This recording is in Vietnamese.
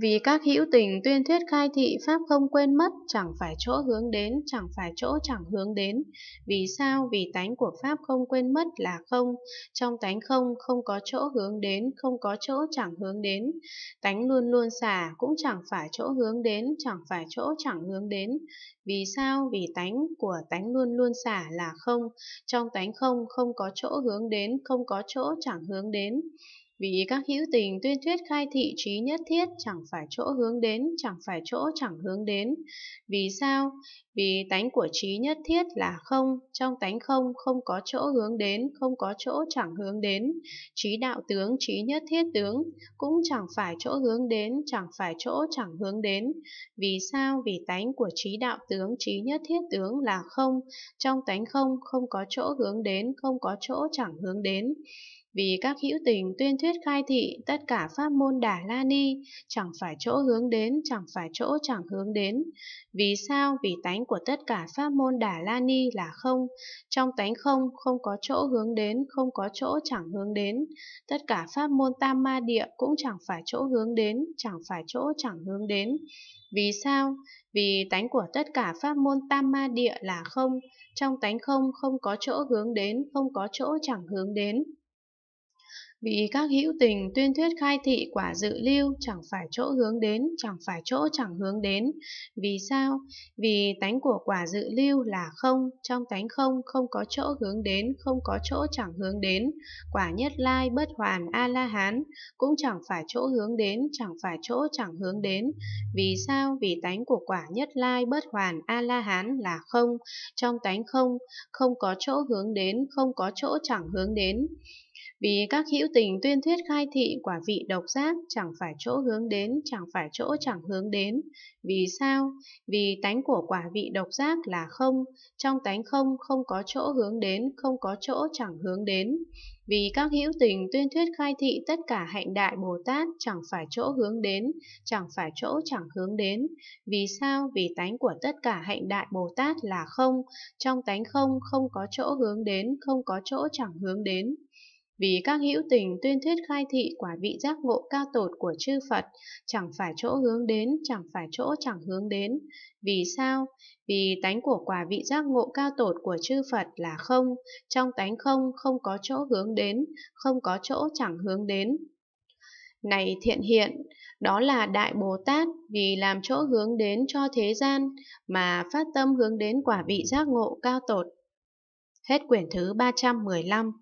Vì các hữu tình tuyên thuyết khai thị Pháp không quên mất, chẳng phải chỗ hướng đến, chẳng phải chỗ chẳng hướng đến. Vì sao? Vì tánh của Pháp không quên mất là không. Trong tánh không, không có chỗ hướng đến, không có chỗ chẳng hướng đến. Tánh luôn luôn xả, cũng chẳng phải chỗ hướng đến, chẳng phải chỗ chẳng hướng đến. Vì sao? Vì tánh của tánh luôn luôn xả là không. Trong tánh không, không có chỗ hướng đến, không có chỗ chẳng hướng đến. Vì các hữu tình tuyên thuyết khai thị trí nhất thiết chẳng phải chỗ hướng đến, chẳng phải chỗ chẳng hướng đến. Vì sao? Vì tánh của trí nhất thiết là không, trong tánh không không có chỗ hướng đến, không có chỗ chẳng hướng đến. Trí đạo tướng, trí nhất thiết tướng cũng chẳng phải chỗ hướng đến, chẳng phải chỗ chẳng hướng đến. Vì sao? Vì tánh của trí đạo tướng, trí nhất thiết tướng là không, trong tánh không không có chỗ hướng đến, không có chỗ chẳng hướng đến. Vì các hữu tình tuyên thuyết khai thị tất cả pháp môn đà la ni, chẳng phải chỗ hướng đến, chẳng phải chỗ chẳng hướng đến. Vì sao? Vì tánh của tất cả pháp môn đà la ni là không. Trong tánh không, không có chỗ hướng đến, không có chỗ chẳng hướng đến. Tất cả pháp môn tam ma địa cũng chẳng phải chỗ hướng đến, chẳng phải chỗ chẳng hướng đến. Vì sao? Vì tánh của tất cả pháp môn tam ma địa là không, trong tánh không không có chỗ hướng đến, không có chỗ chẳng hướng đến vì các hữu tình tuyên thuyết khai thị quả dự lưu chẳng phải chỗ hướng đến, chẳng phải chỗ chẳng hướng đến. Vì sao? Vì tánh của quả dự lưu là không, trong tánh không không có chỗ hướng đến, không có chỗ chẳng hướng đến. Quả nhất lai bất hoàn A-la-hán cũng chẳng phải chỗ hướng đến, chẳng phải chỗ chẳng hướng đến. Vì sao? Vì tánh của quả nhất lai bất hoàn A-la-hán là không, trong tánh không không có chỗ hướng đến, không có chỗ chẳng hướng đến. Vì các hữu tình tuyên thuyết khai thị quả vị độc giác chẳng phải chỗ hướng đến, chẳng phải chỗ chẳng hướng đến. Vì sao? Vì tánh của quả vị độc giác là không, trong tánh không không có chỗ hướng đến, không có chỗ chẳng hướng đến. Vì các hữu tình tuyên thuyết khai thị tất cả hạnh đại Bồ Tát chẳng phải chỗ hướng đến, chẳng phải chỗ chẳng hướng đến. Vì sao? Vì tánh của tất cả hạnh đại Bồ Tát là không, trong tánh không không có chỗ hướng đến, không có chỗ chẳng hướng đến vì các hữu tình tuyên thuyết khai thị quả vị giác ngộ cao tột của chư Phật, chẳng phải chỗ hướng đến, chẳng phải chỗ chẳng hướng đến. Vì sao? Vì tánh của quả vị giác ngộ cao tột của chư Phật là không, trong tánh không không có chỗ hướng đến, không có chỗ chẳng hướng đến. Này thiện hiện, đó là Đại Bồ Tát vì làm chỗ hướng đến cho thế gian mà phát tâm hướng đến quả vị giác ngộ cao tột. Hết quyển thứ 315